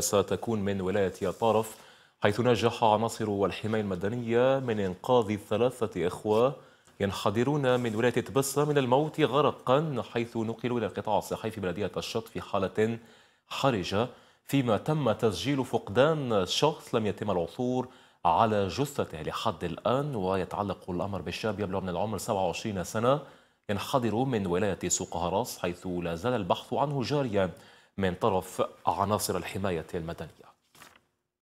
ستكون من ولاية يطارف حيث نجح عناصر الحماية المدنية من إنقاذ ثلاثة إخوة ينحدرون من ولاية تبسة من الموت غرقا حيث نقلوا إلى القطاع الصحي في بلدية الشط في حالة حرجة فيما تم تسجيل فقدان شخص لم يتم العثور على جثته لحد الآن ويتعلق الأمر بالشاب يبلغ من العمر 27 سنة ينحدر من ولاية سوق هراس حيث لا زال البحث عنه جاريا من طرف عناصر الحماية المدنية